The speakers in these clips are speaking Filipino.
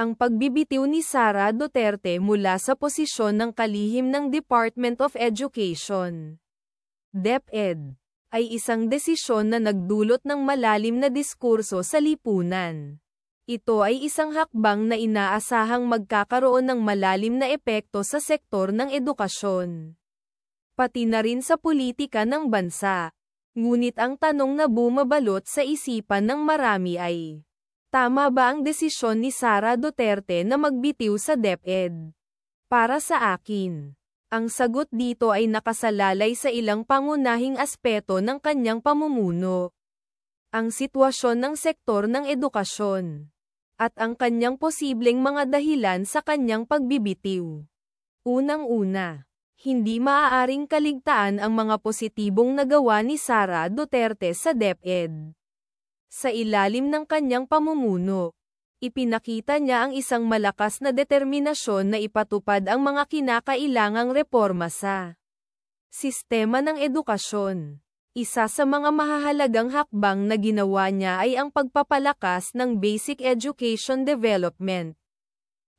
ang pagbibitiw ni Sara Duterte mula sa posisyon ng kalihim ng Department of Education. DepEd ay isang desisyon na nagdulot ng malalim na diskurso sa lipunan. Ito ay isang hakbang na inaasahang magkakaroon ng malalim na epekto sa sektor ng edukasyon. Pati na rin sa politika ng bansa. Ngunit ang tanong na bumabalot sa isipan ng marami ay, Tama ba ang desisyon ni Sara Duterte na magbitiw sa DepEd? Para sa akin, ang sagot dito ay nakasalalay sa ilang pangunahing aspeto ng kanyang pamumuno. Ang sitwasyon ng sektor ng edukasyon at ang kanyang posibleng mga dahilan sa kanyang pagbibitiw. Unang-una, hindi maaaring kaligtaan ang mga positibong nagawa ni Sara Duterte sa DepEd. Sa ilalim ng kanyang pamumuno, ipinakita niya ang isang malakas na determinasyon na ipatupad ang mga kinakailangang reforma sa sistema ng edukasyon. Isa sa mga mahahalagang hakbang na ginawa niya ay ang pagpapalakas ng Basic Education Development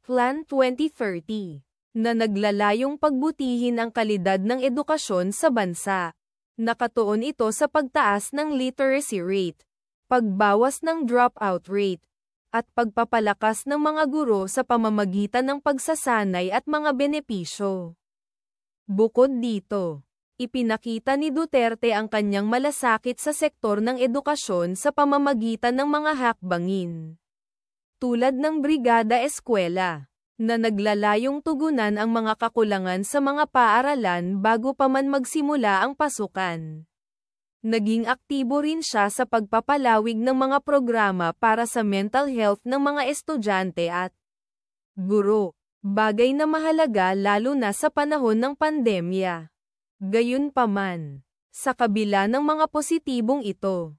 Plan 2030 na naglalayong pagbutihin ang kalidad ng edukasyon sa bansa. Nakatuon ito sa pagtaas ng literacy rate, pagbawas ng dropout rate, at pagpapalakas ng mga guro sa pamamagitan ng pagsasanay at mga benepisyo. Bukod dito, ipinakita ni Duterte ang kanyang malasakit sa sektor ng edukasyon sa pamamagitan ng mga hakbangin. Tulad ng Brigada Eskwela, na naglalayong tugunan ang mga kakulangan sa mga paaralan bago pa man magsimula ang pasukan. Naging aktibo rin siya sa pagpapalawig ng mga programa para sa mental health ng mga estudyante at guro, bagay na mahalaga lalo na sa panahon ng pandemya. Gayunpaman, sa kabila ng mga positibong ito,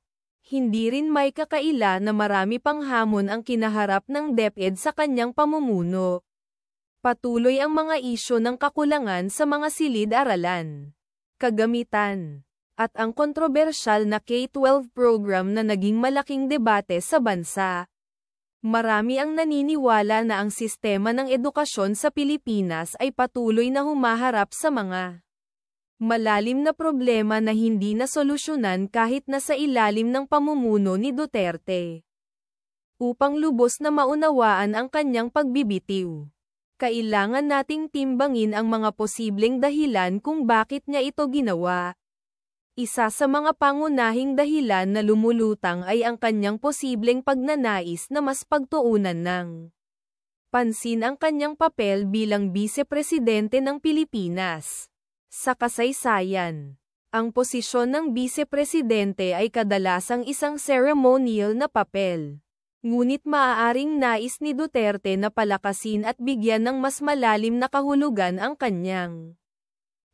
hindi rin may kakaila na marami pang hamon ang kinaharap ng DepEd sa kanyang pamumuno. Patuloy ang mga isyo ng kakulangan sa mga silid-aralan, kagamitan, at ang kontrobersyal na K-12 program na naging malaking debate sa bansa. Marami ang naniniwala na ang sistema ng edukasyon sa Pilipinas ay patuloy na humaharap sa mga malalim na problema na hindi nasolusyonan kahit na sa ilalim ng pamumuno ni Duterte. Upang lubos na maunawaan ang kanyang pagbibitiw, kailangan nating timbangin ang mga posibleng dahilan kung bakit niya ito ginawa. Isa sa mga pangunahing dahilan na lumulutang ay ang kanyang posibleng pagnanais na mas pagtuunan ng pansin ang kanyang papel bilang bise-presidente ng Pilipinas. Sa kasaysayan, ang posisyon ng bise-presidente ay kadalasang isang ceremonial na papel. Ngunit maaaring nais ni Duterte na palakasin at bigyan ng mas malalim na kahulugan ang kanyang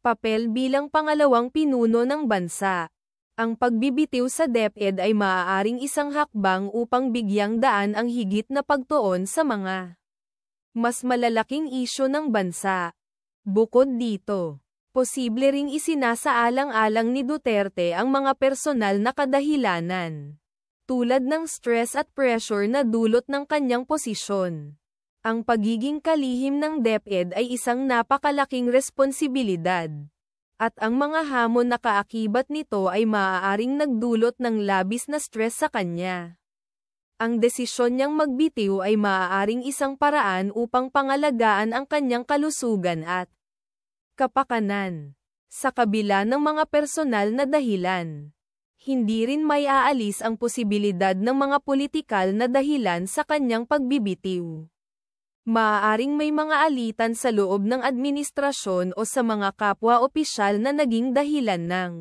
papel bilang pangalawang pinuno ng bansa. Ang pagbibitiw sa DepEd ay maaaring isang hakbang upang bigyang daan ang higit na pagtuon sa mga mas malalaking isyo ng bansa. Bukod dito, posible ring isinasaalang-alang ni Duterte ang mga personal na kadahilanan tulad ng stress at pressure na dulot ng kanyang posisyon. Ang pagiging kalihim ng DepEd ay isang napakalaking responsibilidad. At ang mga hamon na kaakibat nito ay maaaring nagdulot ng labis na stress sa kanya. Ang desisyon niyang magbitiw ay maaaring isang paraan upang pangalagaan ang kanyang kalusugan at kapakanan. Sa kabila ng mga personal na dahilan, hindi rin may aalis ang posibilidad ng mga politikal na dahilan sa kanyang pagbibitiw maaaring may mga alitan sa loob ng administrasyon o sa mga kapwa opisyal na naging dahilan ng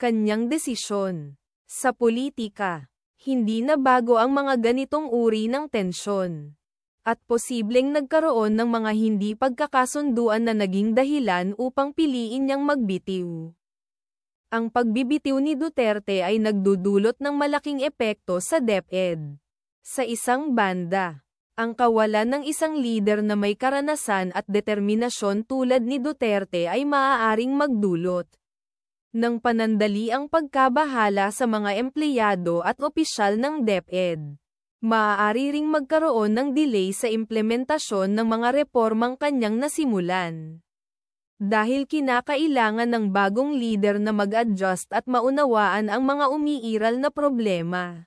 kanyang desisyon. Sa politika, hindi na bago ang mga ganitong uri ng tensyon. At posibleng nagkaroon ng mga hindi pagkakasunduan na naging dahilan upang piliin niyang magbitiw. Ang pagbibitiw ni Duterte ay nagdudulot ng malaking epekto sa DepEd. Sa isang banda, ang kawalan ng isang leader na may karanasan at determinasyon tulad ni Duterte ay maaaring magdulot ng panandali ang pagkabahala sa mga empleyado at opisyal ng DepEd. Maaari ring magkaroon ng delay sa implementasyon ng mga reformang kanyang nasimulan. Dahil kinakailangan ng bagong leader na mag-adjust at maunawaan ang mga umiiral na problema.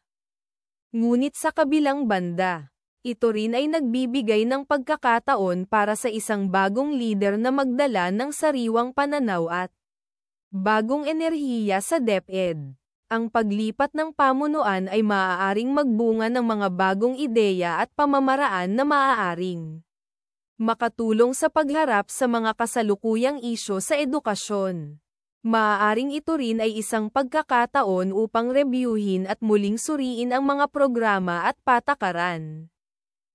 Ngunit sa kabilang banda, ito rin ay nagbibigay ng pagkakataon para sa isang bagong lider na magdala ng sariwang pananaw at bagong enerhiya sa DepEd. Ang paglipat ng pamunuan ay maaaring magbunga ng mga bagong ideya at pamamaraan na maaaring makatulong sa pagharap sa mga kasalukuyang isyo sa edukasyon. Maaaring ito rin ay isang pagkakataon upang reviewin at muling suriin ang mga programa at patakaran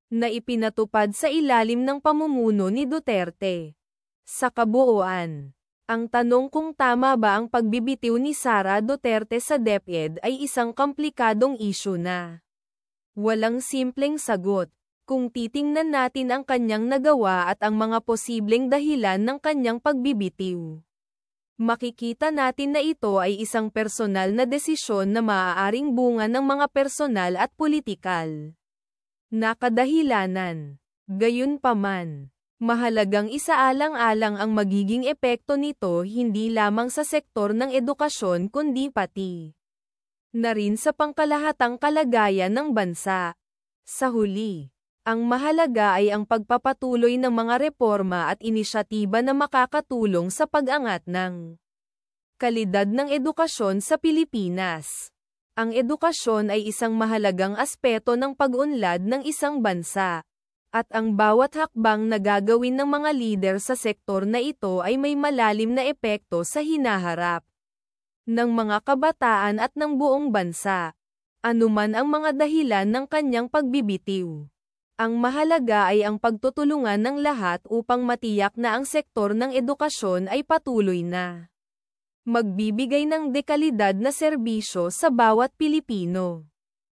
na ipinatupad sa ilalim ng pamumuno ni Duterte. Sa kabuuan, ang tanong kung tama ba ang pagbibitiw ni Sara Duterte sa DepEd ay isang komplikadong isyu na walang simpleng sagot. Kung titingnan natin ang kanyang nagawa at ang mga posibleng dahilan ng kanyang pagbibitiw, makikita natin na ito ay isang personal na desisyon na maaaring bunga ng mga personal at politikal na kadahilanan. Gayunpaman, mahalagang isaalang-alang ang magiging epekto nito hindi lamang sa sektor ng edukasyon kundi pati na rin sa pangkalahatang kalagayan ng bansa. Sa huli, ang mahalaga ay ang pagpapatuloy ng mga reforma at inisyatiba na makakatulong sa pag-angat ng kalidad ng edukasyon sa Pilipinas. Ang edukasyon ay isang mahalagang aspeto ng pag-unlad ng isang bansa. At ang bawat hakbang na gagawin ng mga lider sa sektor na ito ay may malalim na epekto sa hinaharap ng mga kabataan at ng buong bansa. Anuman ang mga dahilan ng kanyang pagbibitiw. Ang mahalaga ay ang pagtutulungan ng lahat upang matiyak na ang sektor ng edukasyon ay patuloy na magbibigay ng dekalidad na serbisyo sa bawat Pilipino.